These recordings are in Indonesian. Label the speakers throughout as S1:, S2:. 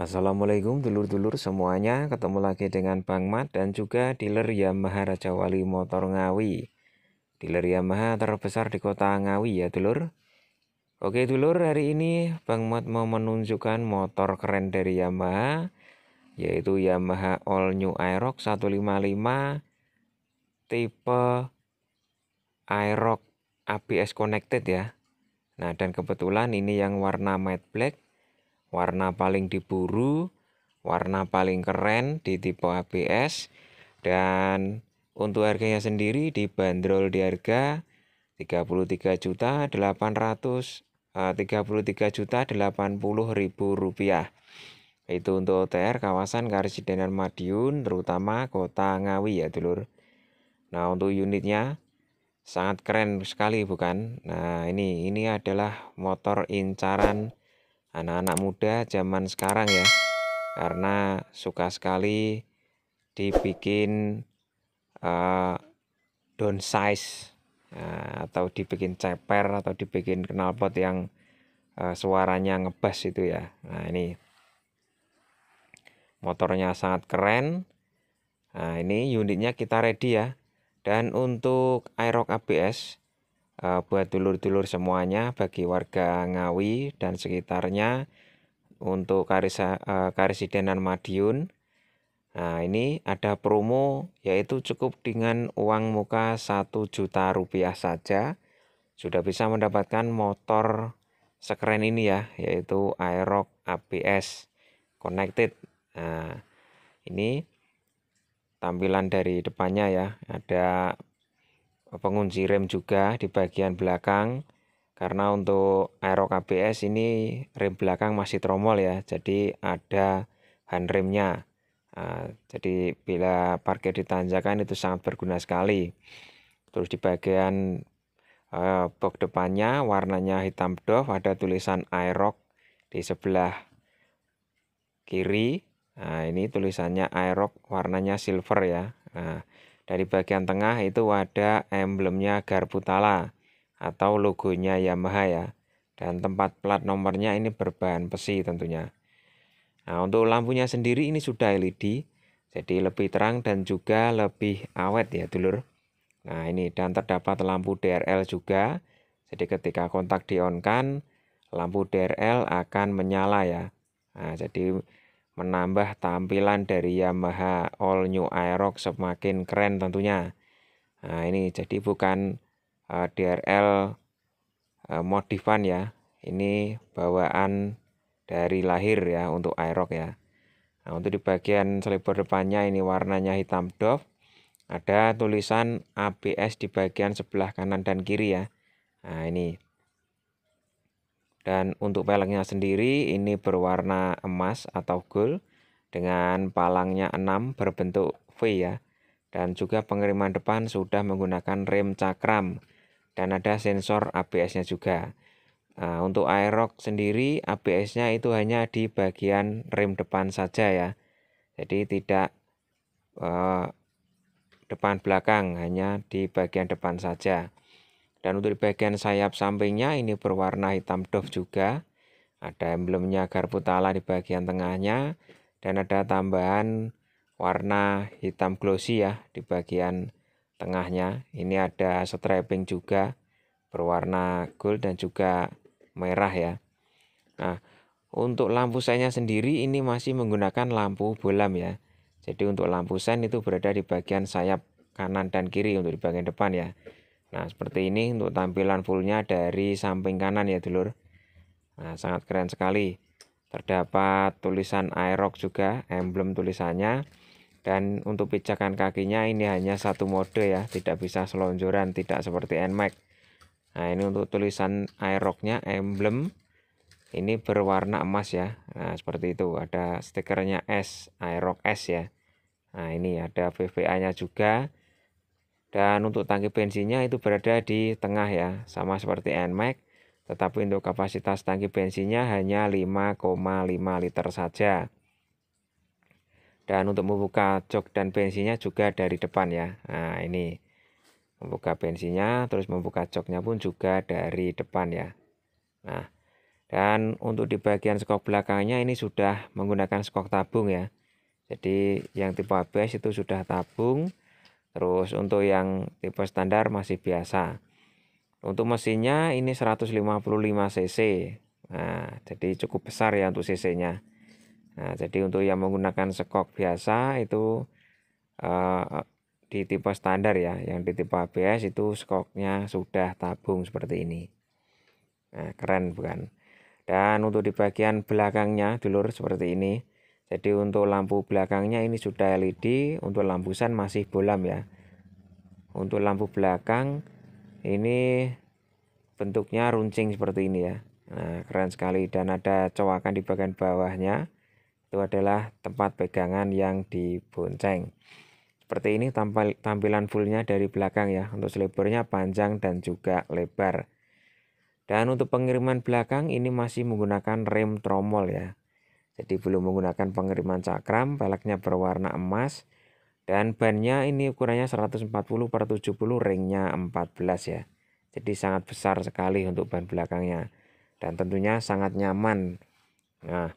S1: Assalamualaikum dulur-dulur semuanya, ketemu lagi dengan Bang Mat dan juga dealer Yamaha Raja Wali Motor Ngawi. Dealer Yamaha terbesar di kota Ngawi ya dulur. Oke dulur, hari ini Bang Mat mau menunjukkan motor keren dari Yamaha, yaitu Yamaha All New Aerox 155 tipe Aerox ABS connected ya. Nah dan kebetulan ini yang warna matte black warna paling diburu, warna paling keren di tipe ABS dan untuk harganya sendiri dibanderol di harga 33 juta 800 33 eh, juta 80 ribu rupiah itu untuk OTR kawasan Karisidenan Madiun terutama kota Ngawi ya dulur nah untuk unitnya sangat keren sekali bukan nah ini ini adalah motor incaran anak-anak muda zaman sekarang ya karena suka sekali dibikin uh, uh, atau dibikin ceper atau dibikin knalpot yang uh, suaranya ngebas itu ya nah ini motornya sangat keren nah ini unitnya kita ready ya dan untuk aerox ABS Eh, buat dulur-dulur semuanya bagi warga Ngawi dan sekitarnya untuk Karisa, uh, Madiun. Nah, ini ada promo yaitu cukup dengan uang muka 1 juta rupiah saja sudah bisa mendapatkan motor sekeren ini ya yaitu Aerox ABS connected. Nah, ini tampilan dari depannya ya. Ada pengunci rem juga di bagian belakang karena untuk aero KBS ini rem belakang masih tromol ya jadi ada hand remnya ah, jadi bila parkir di tanjakan itu sangat berguna sekali terus di bagian eh, box depannya warnanya hitam doff ada tulisan aerox di sebelah kiri Nah, ini tulisannya Aerox warnanya silver ya. Nah, dari bagian tengah itu ada emblemnya tala atau logonya Yamaha ya. Dan tempat plat nomornya ini berbahan besi tentunya. Nah, untuk lampunya sendiri ini sudah LED. Jadi lebih terang dan juga lebih awet ya, dulur. Nah, ini dan terdapat lampu DRL juga. Jadi ketika kontak di on kan, lampu DRL akan menyala ya. Nah, jadi menambah tampilan dari Yamaha All New Aerox semakin keren tentunya. Nah, ini jadi bukan uh, eh, DRL uh, eh, modifan ya. Ini bawaan dari lahir ya untuk Aerox ya. Nah, untuk di bagian selebar depannya ini warnanya hitam doff. Ada tulisan ABS di bagian sebelah kanan dan kiri ya. Nah, ini dan untuk peleknya sendiri ini berwarna emas atau gold dengan palangnya 6 berbentuk V ya. Dan juga pengiriman depan sudah menggunakan rem cakram dan ada sensor ABS-nya juga. Nah, untuk Aerox sendiri ABS-nya itu hanya di bagian rem depan saja ya. Jadi tidak eh, depan belakang, hanya di bagian depan saja. Dan untuk di bagian sayap sampingnya ini berwarna hitam doff juga. Ada emblemnya garpu tala di bagian tengahnya dan ada tambahan warna hitam glossy ya di bagian tengahnya. Ini ada striping juga berwarna gold dan juga merah ya. Nah, untuk lampu senya sendiri ini masih menggunakan lampu bolam ya. Jadi untuk lampu sen itu berada di bagian sayap kanan dan kiri untuk di bagian depan ya. Nah, seperti ini untuk tampilan fullnya dari samping kanan ya, dulur. Nah, sangat keren sekali. Terdapat tulisan Aerox juga, emblem tulisannya. Dan untuk pijakan kakinya ini hanya satu mode ya, tidak bisa selonjoran, tidak seperti NMAX. Nah, ini untuk tulisan aerox emblem ini berwarna emas ya. Nah, seperti itu. Ada stikernya S, Aerox S ya. Nah, ini ada VVA-nya juga dan untuk tangki bensinnya itu berada di tengah ya, sama seperti NMAX. Tetapi untuk kapasitas tangki bensinnya hanya 5,5 liter saja. Dan untuk membuka jok dan bensinnya juga dari depan ya. Nah ini membuka bensinnya, terus membuka joknya pun juga dari depan ya. Nah, dan untuk di bagian skok belakangnya ini sudah menggunakan skok tabung ya. Jadi yang tipe ABS itu sudah tabung, Terus untuk yang tipe standar masih biasa. Untuk mesinnya ini 155 cc. Nah, jadi cukup besar ya untuk cc-nya. Nah, jadi untuk yang menggunakan sekok biasa itu uh, di tipe standar ya, yang di tipe ABS itu skoknya sudah tabung seperti ini. Nah, keren bukan? Dan untuk di bagian belakangnya dulur seperti ini. Jadi untuk lampu belakangnya ini sudah LED, untuk lampu sen masih bolam ya. Untuk lampu belakang ini bentuknya runcing seperti ini ya. Nah, keren sekali dan ada cowakan di bagian bawahnya. Itu adalah tempat pegangan yang dibonceng. Seperti ini tampil, tampilan fullnya dari belakang ya. Untuk selebarnya panjang dan juga lebar. Dan untuk pengiriman belakang ini masih menggunakan rem tromol ya. Jadi belum menggunakan pengiriman cakram, peleknya berwarna emas dan bannya ini ukurannya 140 per 70 ringnya 14 ya. Jadi sangat besar sekali untuk ban belakangnya dan tentunya sangat nyaman. Nah,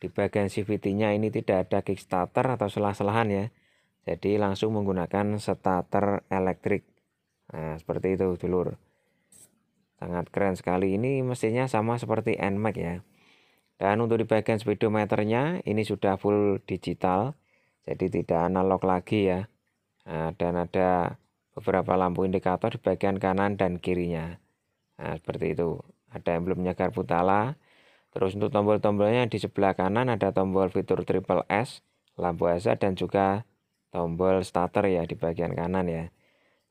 S1: di bagian CVT-nya ini tidak ada kickstarter atau selah-selahan ya. Jadi langsung menggunakan starter elektrik. Nah, seperti itu dulur. Sangat keren sekali. Ini mestinya sama seperti NMAX ya. Dan untuk di bagian speedometernya ini sudah full digital, jadi tidak analog lagi ya. Nah, dan ada beberapa lampu indikator di bagian kanan dan kirinya. Nah, seperti itu. Ada emblemnya putala. Terus untuk tombol-tombolnya di sebelah kanan ada tombol fitur triple S, lampu hazard dan juga tombol starter ya di bagian kanan ya.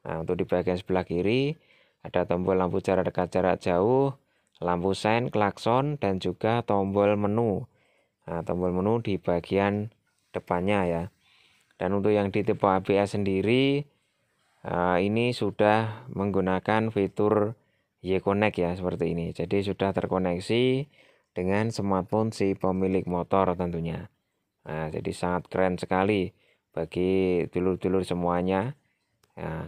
S1: Nah, untuk di bagian sebelah kiri ada tombol lampu jarak dekat jarak jauh, lampu sein, klakson, dan juga tombol menu. Nah, tombol menu di bagian depannya ya. Dan untuk yang di tipe ABS sendiri, eh, ini sudah menggunakan fitur Y-Connect ya seperti ini. Jadi sudah terkoneksi dengan smartphone si pemilik motor tentunya. Nah, jadi sangat keren sekali bagi dulur-dulur semuanya. Nah,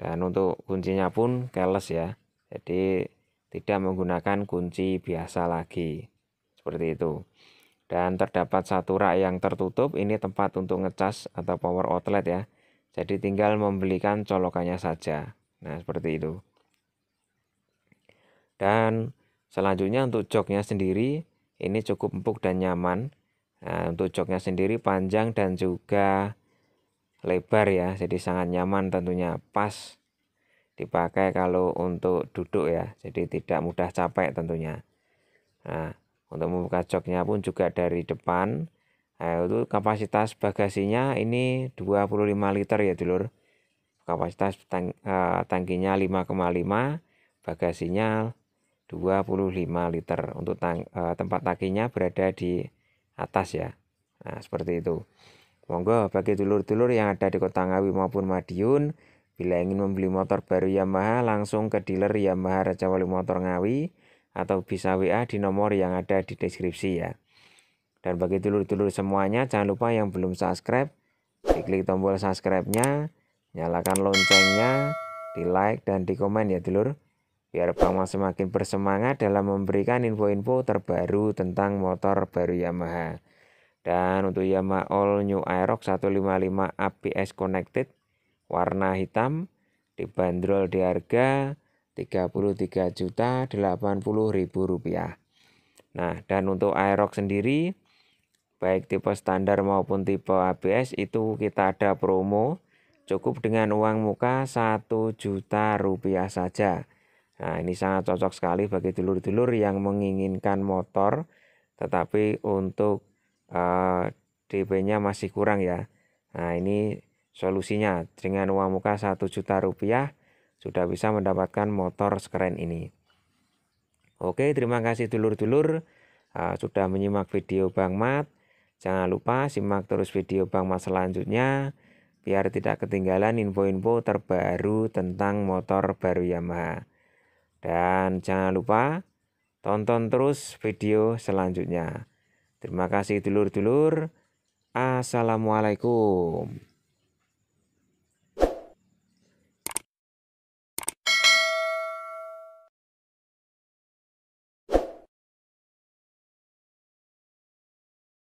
S1: dan untuk kuncinya pun keles ya. Jadi tidak menggunakan kunci biasa lagi. Seperti itu. Dan terdapat satu rak yang tertutup, ini tempat untuk ngecas atau power outlet ya. Jadi tinggal membelikan colokannya saja. Nah, seperti itu. Dan selanjutnya untuk joknya sendiri, ini cukup empuk dan nyaman. Nah, untuk joknya sendiri panjang dan juga lebar ya, jadi sangat nyaman tentunya pas dipakai kalau untuk duduk ya jadi tidak mudah capek tentunya nah untuk membuka joknya pun juga dari depan nah, itu kapasitas bagasinya ini 25 liter ya dulur kapasitas tang, eh, tangkinya 5,5 bagasinya 25 liter untuk tang, eh, tempat tangkinya berada di atas ya nah seperti itu monggo bagi dulur-dulur yang ada di kota Ngawi maupun Madiun Bila ingin membeli motor baru Yamaha, langsung ke dealer Yamaha Raja Wali Motor Ngawi atau bisa WA di nomor yang ada di deskripsi ya. Dan bagi dulur-dulur semuanya, jangan lupa yang belum subscribe, klik tombol subscribe-nya, nyalakan loncengnya, di like dan di komen ya dulur. Biar Bang Mas semakin bersemangat dalam memberikan info-info terbaru tentang motor baru Yamaha. Dan untuk Yamaha All New Aerox 155 ABS Connected warna hitam dibanderol di harga Rp33.080.000. Nah, dan untuk Aerox sendiri baik tipe standar maupun tipe ABS itu kita ada promo cukup dengan uang muka Rp1 juta rupiah saja. Nah, ini sangat cocok sekali bagi dulur-dulur yang menginginkan motor tetapi untuk uh, eh, DP-nya masih kurang ya. Nah, ini Solusinya dengan uang muka 1 juta rupiah sudah bisa mendapatkan motor sekeren ini. Oke, terima kasih dulur-dulur ah, sudah menyimak video Bang Mat. Jangan lupa simak terus video Bang Mat selanjutnya biar tidak ketinggalan info-info terbaru tentang motor baru Yamaha. Dan jangan lupa tonton terus video selanjutnya. Terima kasih dulur-dulur. Assalamualaikum.